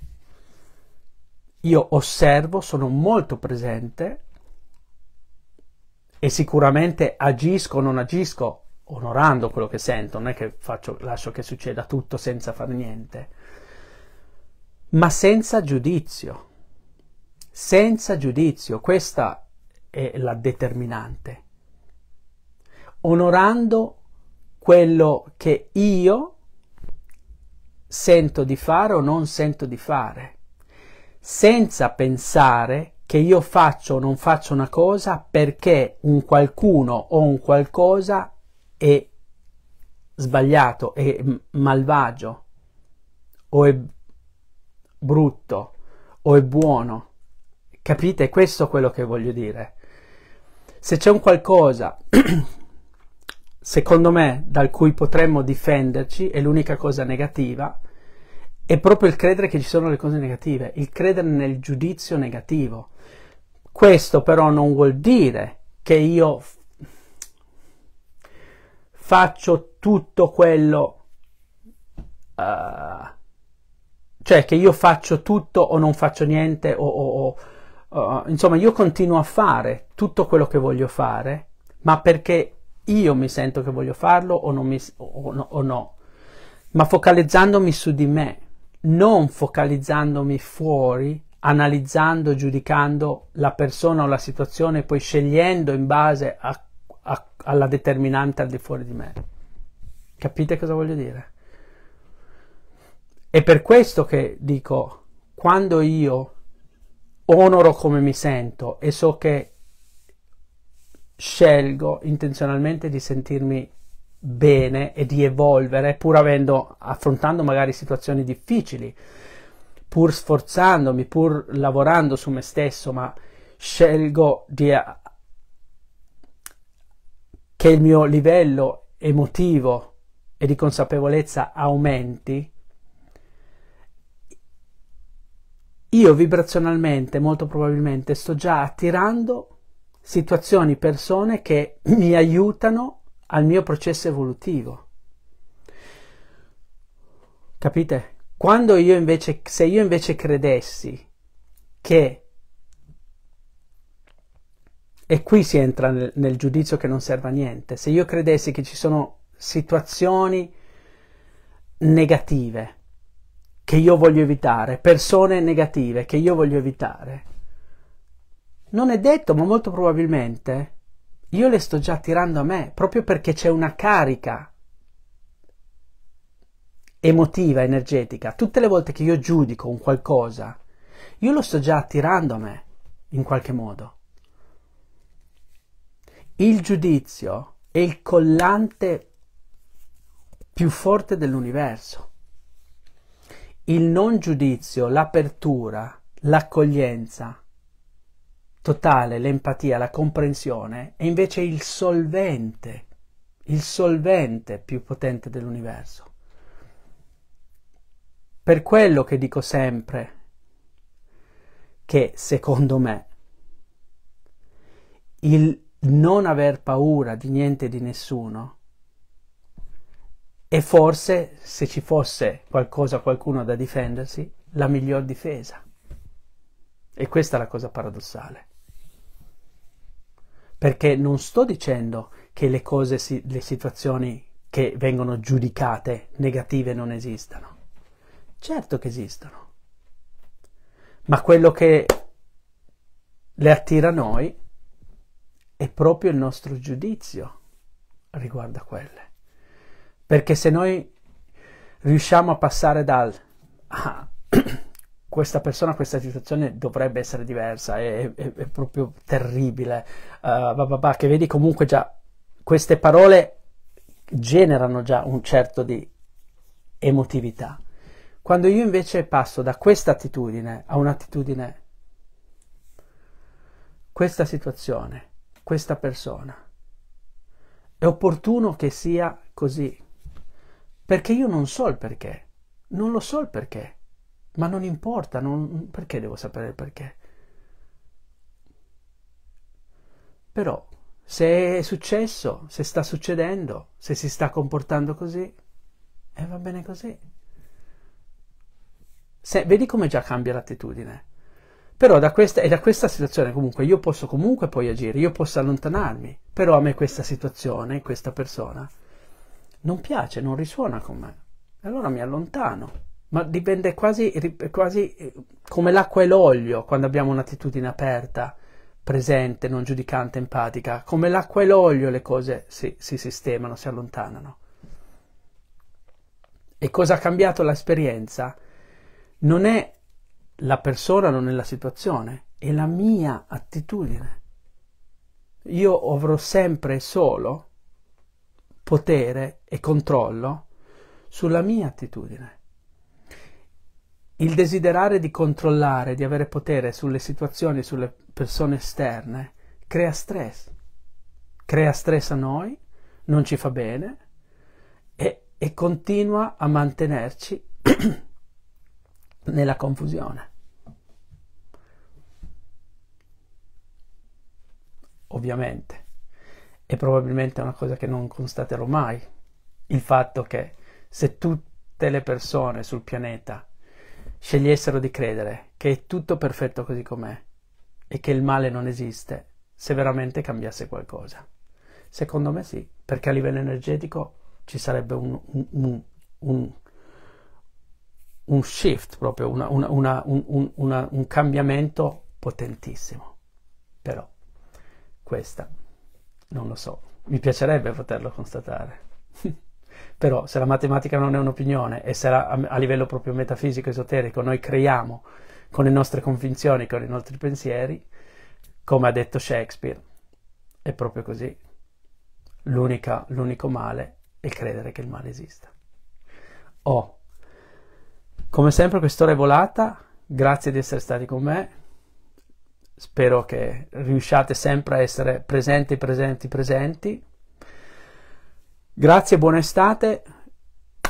Io osservo, sono molto presente e sicuramente agisco o non agisco onorando quello che sento, non è che faccio, lascio che succeda tutto senza far niente, ma senza giudizio senza giudizio, questa è la determinante, onorando quello che io sento di fare o non sento di fare, senza pensare che io faccio o non faccio una cosa perché un qualcuno o un qualcosa è sbagliato, è malvagio o è brutto o è buono. Capite? Questo è quello che voglio dire. Se c'è un qualcosa, secondo me, dal cui potremmo difenderci, è l'unica cosa negativa, è proprio il credere che ci sono le cose negative, il credere nel giudizio negativo. Questo però non vuol dire che io faccio tutto quello, uh, cioè che io faccio tutto o non faccio niente o, o, o uh, insomma, io continuo a fare tutto quello che voglio fare, ma perché io mi sento che voglio farlo o, mi, o, no, o no, ma focalizzandomi su di me, non focalizzandomi fuori, analizzando, giudicando la persona o la situazione poi scegliendo in base a, a, alla determinante al di fuori di me. Capite cosa voglio dire? È per questo che dico, quando io onoro come mi sento e so che scelgo intenzionalmente di sentirmi bene e di evolvere pur avendo affrontando magari situazioni difficili pur sforzandomi pur lavorando su me stesso ma scelgo di che il mio livello emotivo e di consapevolezza aumenti io vibrazionalmente molto probabilmente sto già attirando situazioni, persone che mi aiutano al mio processo evolutivo. Capite? Quando io invece, se io invece credessi che e qui si entra nel, nel, giudizio che non serve a niente. Se io credessi che ci sono situazioni negative che io voglio evitare, persone negative che io voglio evitare. Non è detto, ma molto probabilmente io le sto già tirando a me, proprio perché c'è una carica emotiva, energetica. Tutte le volte che io giudico un qualcosa, io lo sto già attirando a me, in qualche modo. Il giudizio è il collante più forte dell'universo il non giudizio, l'apertura, l'accoglienza totale, l'empatia, la comprensione è invece il solvente, il solvente più potente dell'universo. Per quello che dico sempre che secondo me il non aver paura di niente e di nessuno e forse se ci fosse qualcosa, qualcuno da difendersi, la miglior difesa. E questa è la cosa paradossale. Perché non sto dicendo che le cose, le situazioni che vengono giudicate negative non esistano. Certo che esistono. Ma quello che le attira a noi è proprio il nostro giudizio riguardo a quelle. Perché se noi riusciamo a passare dal ah, questa persona, questa situazione dovrebbe essere diversa, è, è, è proprio terribile, uh, eh, bah bah bah, che vedi comunque già queste parole generano già un certo di emotività. Quando io invece passo da questa attitudine a un'attitudine, questa situazione, questa persona, è opportuno che sia così, perché io non so il perché, non lo so il perché, ma non importa, non... perché devo sapere il perché? Però, se è successo, se sta succedendo, se si sta comportando così, e eh, va bene così. Se, vedi come già cambia l'attitudine. Però da questa, e da questa situazione comunque io posso comunque poi agire, io posso allontanarmi, però a me questa situazione, questa persona, non piace, non risuona con me. Allora mi allontano. Ma dipende quasi, quasi eh, come l'acqua e l'olio quando abbiamo un'attitudine aperta, presente, non giudicante, empatica. Come l'acqua e l'olio le cose si, si sistemano, si allontanano. E cosa ha cambiato l'esperienza? Non è la persona, non è la situazione, è la mia attitudine. Io avrò sempre solo potere e controllo sulla mia attitudine. Il desiderare di controllare, di avere potere sulle situazioni, sulle persone esterne, crea stress. Crea stress a noi, non ci fa bene e, e continua a mantenerci nella confusione. Ovviamente e probabilmente è una cosa che non constaterò mai, il fatto che se tutte le persone sul pianeta scegliessero di credere che è tutto perfetto così com'è e che il male non esiste, se veramente cambiasse qualcosa. Secondo me sì, perché a livello energetico ci sarebbe un, un, un, un shift, proprio una, una, una, un cambiamento potentissimo. Però questa non lo so, mi piacerebbe poterlo constatare. Però se la matematica non è un'opinione e se a, a livello proprio metafisico esoterico noi creiamo con le nostre convinzioni, con i nostri pensieri, come ha detto Shakespeare, è proprio così. L'unica, l'unico male è credere che il male esista. Oh, come sempre quest'ora è volata, grazie di essere stati con me, spero che riusciate sempre a essere presenti, presenti, presenti. Grazie, buona estate.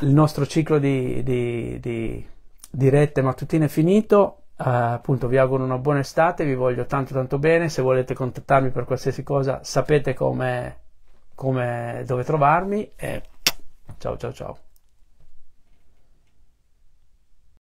Il nostro ciclo di, di, di dirette mattutine è finito. Uh, appunto vi auguro una buona estate, vi voglio tanto tanto bene, se volete contattarmi per qualsiasi cosa sapete come, come dove trovarmi e ciao ciao ciao.